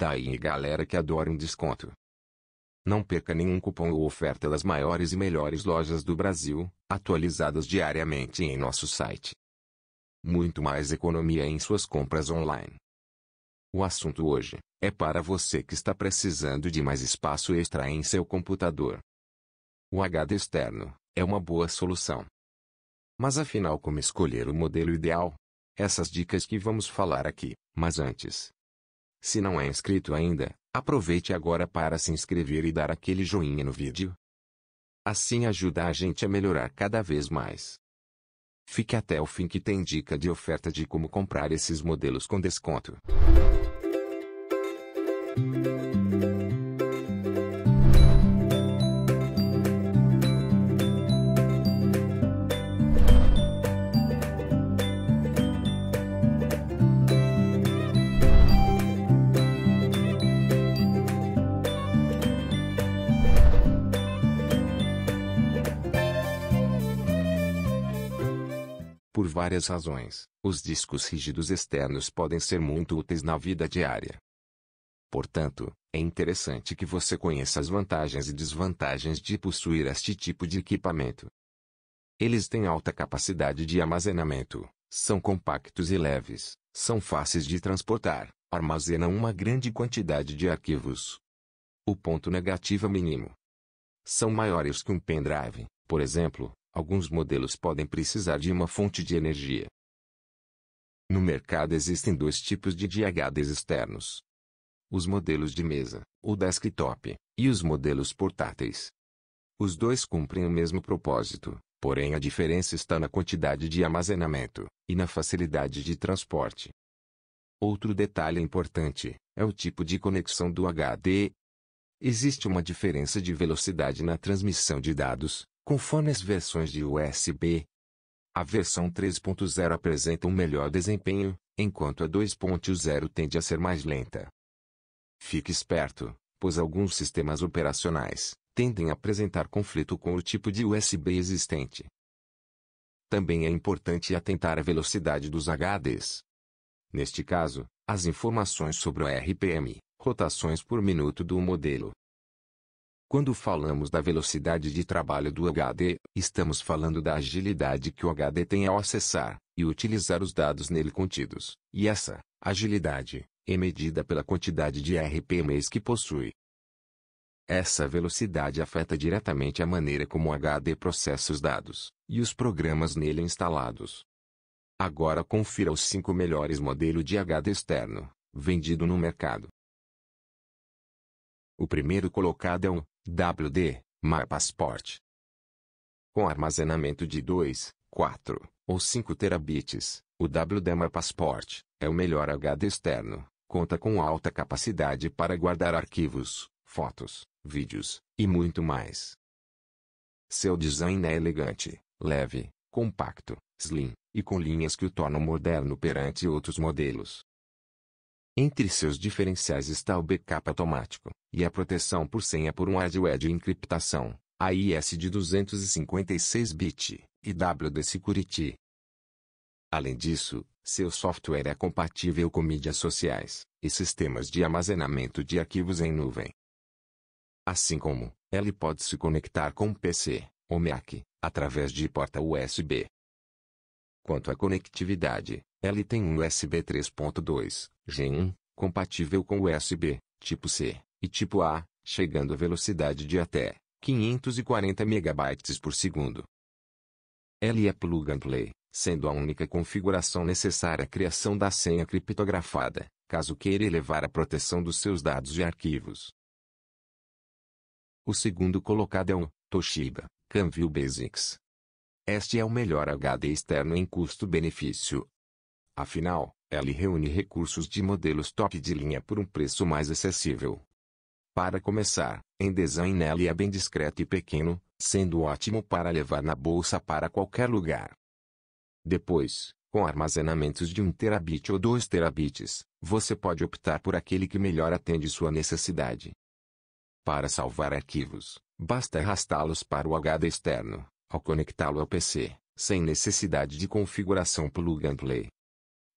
Daí galera que adora um desconto. Não perca nenhum cupom ou oferta das maiores e melhores lojas do Brasil, atualizadas diariamente em nosso site. Muito mais economia em suas compras online. O assunto hoje é para você que está precisando de mais espaço extra em seu computador. O HD externo é uma boa solução. Mas afinal, como escolher o modelo ideal? Essas dicas que vamos falar aqui, mas antes, se não é inscrito ainda, aproveite agora para se inscrever e dar aquele joinha no vídeo. Assim ajuda a gente a melhorar cada vez mais. Fique até o fim que tem dica de oferta de como comprar esses modelos com desconto. várias razões, os discos rígidos externos podem ser muito úteis na vida diária. Portanto, é interessante que você conheça as vantagens e desvantagens de possuir este tipo de equipamento. Eles têm alta capacidade de armazenamento, são compactos e leves, são fáceis de transportar, armazenam uma grande quantidade de arquivos. O ponto negativo é mínimo. São maiores que um pendrive, por exemplo, Alguns modelos podem precisar de uma fonte de energia. No mercado existem dois tipos de DHDs externos: os modelos de mesa, ou desktop, e os modelos portáteis. Os dois cumprem o mesmo propósito, porém a diferença está na quantidade de armazenamento e na facilidade de transporte. Outro detalhe importante é o tipo de conexão do HD. Existe uma diferença de velocidade na transmissão de dados, conforme as versões de USB. A versão 3.0 apresenta um melhor desempenho, enquanto a 2.0 tende a ser mais lenta. Fique esperto, pois alguns sistemas operacionais tendem a apresentar conflito com o tipo de USB existente. Também é importante atentar à velocidade dos HDs. Neste caso, as informações sobre o RPM, rotações por minuto do modelo, quando falamos da velocidade de trabalho do HD, estamos falando da agilidade que o HD tem ao acessar e utilizar os dados nele contidos. E essa agilidade é medida pela quantidade de RPMs que possui. Essa velocidade afeta diretamente a maneira como o HD processa os dados e os programas nele instalados. Agora confira os 5 melhores modelos de HD externo vendido no mercado. O primeiro colocado é um WD MyPassport. Com armazenamento de 2, 4 ou 5 terabits, o WD MyPassport é o melhor HD externo. Conta com alta capacidade para guardar arquivos, fotos, vídeos e muito mais. Seu design é elegante, leve, compacto, slim e com linhas que o tornam moderno perante outros modelos. Entre seus diferenciais está o backup automático, e a proteção por senha por um hardware de encriptação, AES de 256 bit, e WD Security. Além disso, seu software é compatível com mídias sociais e sistemas de armazenamento de arquivos em nuvem. Assim como, ele pode se conectar com PC ou Mac através de porta USB. Quanto à conectividade, ele tem um USB 3.2 Gen 1, compatível com USB tipo C e tipo A, chegando a velocidade de até 540 MB por segundo. Ele é plug and play, sendo a única configuração necessária a criação da senha criptografada, caso queira elevar a proteção dos seus dados e arquivos. O segundo colocado é o Toshiba Canview Basics. Este é o melhor HD externo em custo-benefício, Afinal, ela reúne recursos de modelos top de linha por um preço mais acessível. Para começar, em design nela é bem discreto e pequeno, sendo ótimo para levar na bolsa para qualquer lugar. Depois, com armazenamentos de 1 terabit ou 2 terabits, você pode optar por aquele que melhor atende sua necessidade. Para salvar arquivos, basta arrastá-los para o HD externo, ao conectá-lo ao PC, sem necessidade de configuração plug and play.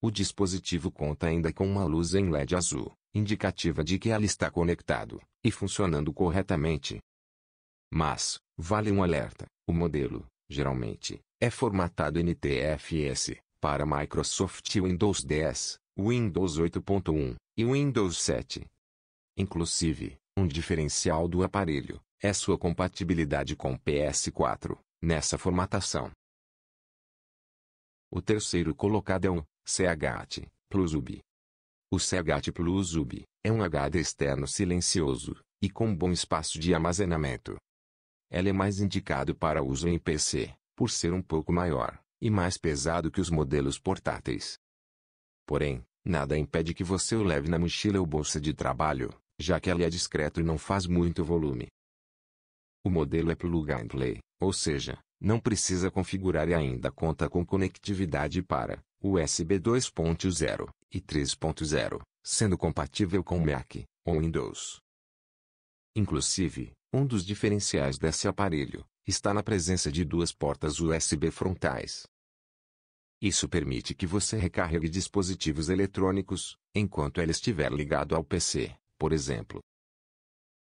O dispositivo conta ainda com uma luz em LED azul, indicativa de que ela está conectado e funcionando corretamente. Mas, vale um alerta, o modelo, geralmente, é formatado NTFS, para Microsoft Windows 10, Windows 8.1 e Windows 7. Inclusive, um diferencial do aparelho é sua compatibilidade com PS4, nessa formatação. O terceiro colocado é o Plus plusub. O Plus plusub é um HD externo silencioso e com bom espaço de armazenamento. Ele é mais indicado para uso em PC, por ser um pouco maior e mais pesado que os modelos portáteis. Porém, nada impede que você o leve na mochila ou bolsa de trabalho, já que ele é discreto e não faz muito volume. O modelo é plug and play, ou seja, não precisa configurar e ainda conta com conectividade para USB 2.0 e 3.0, sendo compatível com Mac ou Windows. Inclusive, um dos diferenciais desse aparelho está na presença de duas portas USB frontais. Isso permite que você recarregue dispositivos eletrônicos enquanto ele estiver ligado ao PC, por exemplo.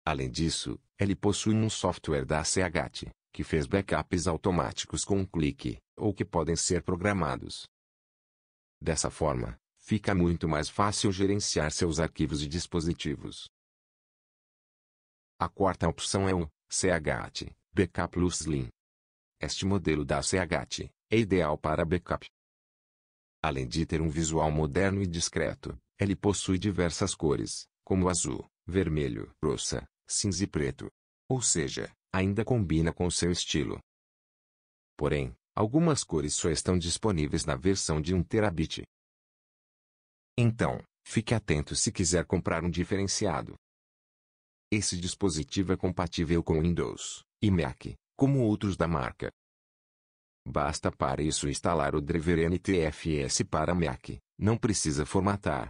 Além disso, ele possui um software da Seagate que fez backups automáticos com um clique, ou que podem ser programados. Dessa forma, fica muito mais fácil gerenciar seus arquivos e dispositivos. A quarta opção é o CHAT Backup Plus Slim. Este modelo da CHAT é ideal para backup. Além de ter um visual moderno e discreto, ele possui diversas cores, como azul, vermelho, rosa, cinza e preto. Ou seja, ainda combina com seu estilo. Porém, Algumas cores só estão disponíveis na versão de 1 terabit. Então, fique atento se quiser comprar um diferenciado. Esse dispositivo é compatível com Windows e Mac, como outros da marca. Basta para isso instalar o driver NTFS para Mac, não precisa formatar.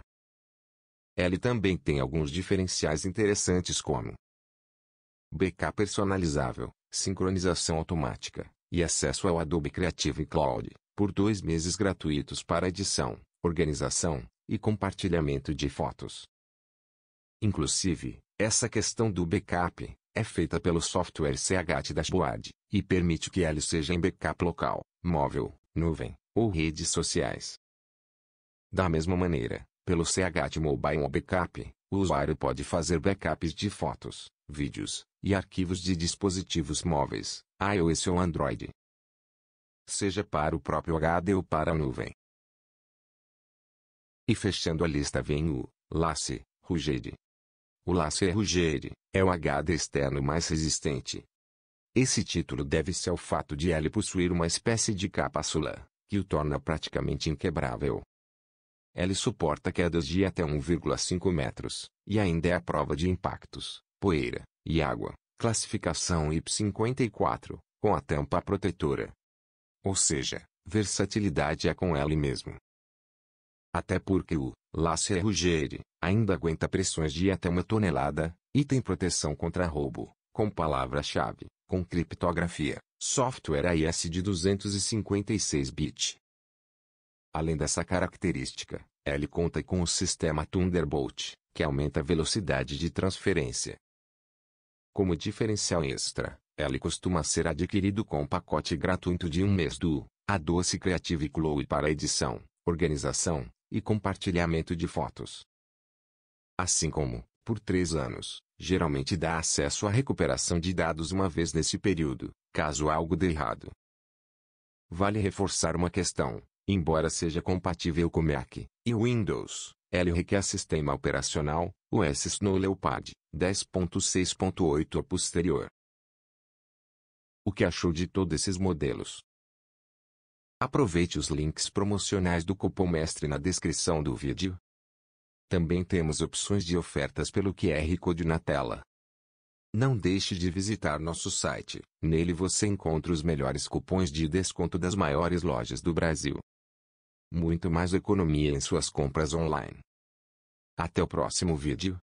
Ele também tem alguns diferenciais interessantes como backup personalizável, sincronização automática, e acesso ao Adobe Creative Cloud, por dois meses gratuitos para edição, organização e compartilhamento de fotos. Inclusive, essa questão do backup é feita pelo software CHT Dashboard e permite que ele seja em backup local, móvel, nuvem ou redes sociais. Da mesma maneira, pelo CHT Mobile Backup, o usuário pode fazer backups de fotos, vídeos e arquivos de dispositivos móveis, iOS ou Android. Seja para o próprio HD ou para a nuvem. E fechando a lista vem o LACE, Rugede. O LACE Rugede é o HD externo mais resistente. Esse título deve-se ao fato de ele possuir uma espécie de cápsula, que o torna praticamente inquebrável. Ele suporta quedas de até 1,5 metros, e ainda é a prova de impactos, poeira e água, classificação IP54, com a tampa protetora. Ou seja, versatilidade é com ele mesmo. Até porque o La Serrugere ainda aguenta pressões de até uma tonelada e tem proteção contra roubo, com palavra-chave, com criptografia, software AES de 256 bit. Além dessa característica, ele conta com o sistema Thunderbolt, que aumenta a velocidade de transferência, como diferencial extra, ele costuma ser adquirido com o um pacote gratuito de um mês do Adobe Creative Cloud para edição, organização e compartilhamento de fotos. Assim como, por três anos, geralmente dá acesso à recuperação de dados uma vez nesse período, caso algo dê errado. Vale reforçar uma questão, embora seja compatível com Mac e Windows, L requer sistema operacional, o S no Leopard, 10.6.8 a posterior. O que achou de todos esses modelos? Aproveite os links promocionais do Cupom Mestre na descrição do vídeo. Também temos opções de ofertas pelo QR Code na tela. Não deixe de visitar nosso site. Nele você encontra os melhores cupons de desconto das maiores lojas do Brasil muito mais economia em suas compras online. Até o próximo vídeo.